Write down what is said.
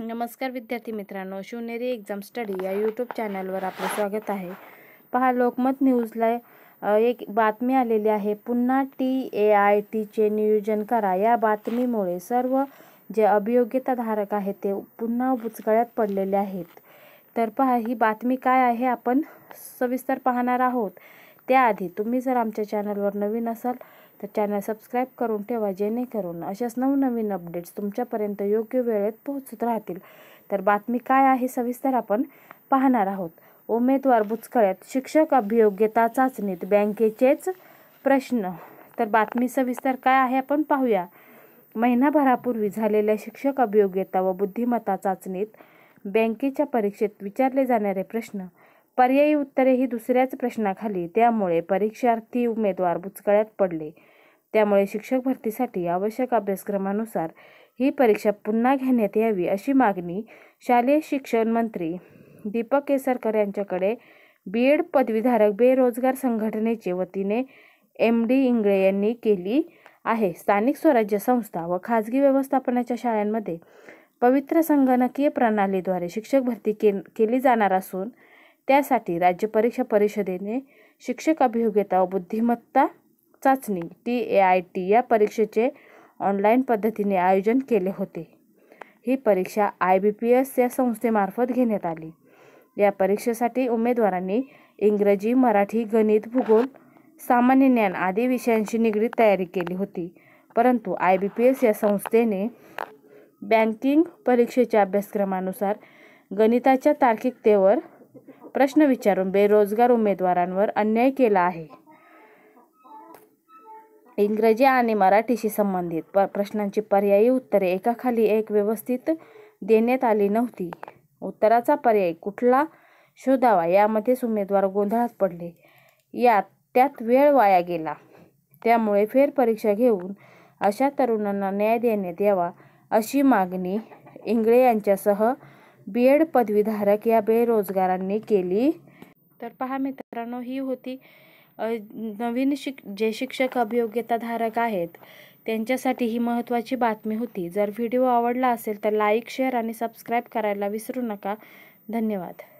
नमस्कार विद्यार्थी मित्रांनो शिवनेरी एक्झाम स्टडी या यूट्यूब चॅनलवर आपलं स्वागत आहे पहा लोकमत न्यूजला एक बातमी आलेली आहे पुन्हा टी ए आय टीचे नियोजन करा या बातमीमुळे सर्व जे अभियोग्यताधारक आहेत ते पुन्हा बुचकळ्यात पडलेले आहेत तर पहा ही बातमी काय आहे आपण सविस्तर पाहणार आहोत त्याआधी तुम्ही जर आमच्या चॅनलवर नवीन असाल तर चॅनल सबस्क्राईब करून ठेवा जेणेकरून अशाच नवनवीन अपडेट्स तुमच्यापर्यंत योग्य वेळेत पोहोचत राहतील तर बातमी काय आहे सविस्तर आपण पाहणार आहोत उमेदवार बुचकळ्यात शिक्षक अभियोग्यता चाचणीत बँकेचेच प्रश्न तर बातमी सविस्तर काय आहे आपण पाहूया महिनाभरापूर्वी झालेल्या शिक्षक अभियोग्यता व बुद्धिमत्ता चाचणीत बँकेच्या परीक्षेत विचारले जाणारे प्रश्न पर्यायी उत्तरे ही दुसऱ्याच प्रश्नाखाली त्यामुळे परीक्षार्थी उमेदवार बुचकळ्यात पडले त्यामुळे शिक्षक भरतीसाठी आवश्यक अभ्यासक्रमानुसार ही परीक्षा पुन्हा घेण्यात यावी अशी मागणी शालेय शिक्षण मंत्री दीपक केसरकर यांच्याकडे बी एड पदवीधारक बेरोजगार संघटनेचे वतीने एम डी इंगळे यांनी केली आहे स्थानिक स्वराज्य संस्था व खाजगी व्यवस्थापनाच्या शाळांमध्ये पवित्र संगणकीय प्रणालीद्वारे शिक्षक भरती के केली जाणार असून त्यासाठी राज्य परीक्षा परिषदेने शिक्षक अभियोग्यता व बुद्धिमत्ता चाचणी टी ए आय टी या परीक्षेचे ऑनलाईन पद्धतीने आयोजन केले होते ही परीक्षा आय बी पी एस या संस्थेमार्फत घेण्यात आली या परीक्षेसाठी उमेदवारांनी इंग्रजी मराठी गणित भूगोल सामान्य ज्ञान आदी विषयांशी निगडीत तयारी केली होती परंतु आय बी पी एस या संस्थेने बँकिंग परीक्षेच्या अभ्यासक्रमानुसार गणिताच्या तार्किकतेवर प्रश्न विचारून बेरोजगार उमेदवारांवर अन्याय केला आहे इंग्रजी आणि मराठीशी संबंधित प प्रश्नांची पर्यायी उत्तरे एकाखाली एक व्यवस्थित देण्यात आली नव्हती उत्तराचा पर्याय कुठला शोधावा यामध्येच उमेदवार गोंधळात पडले यात त्यात वेळ वाया गेला त्यामुळे फेरपरीक्षा घेऊन अशा तरुणांना न्याय देण्यात यावा अशी मागणी इंगळे यांच्यासह बी एड पदवीधारक या बेरोजगारांनी केली तर पहा मित्रांनो ही होती नवीन शिक जे शिक्षक अभियोग्यताधारक आहेत त्यांच्यासाठी ही महत्त्वाची बातमी होती जर व्हिडिओ आवडला असेल तर लाईक शेअर आणि सबस्क्राईब करायला विसरू नका धन्यवाद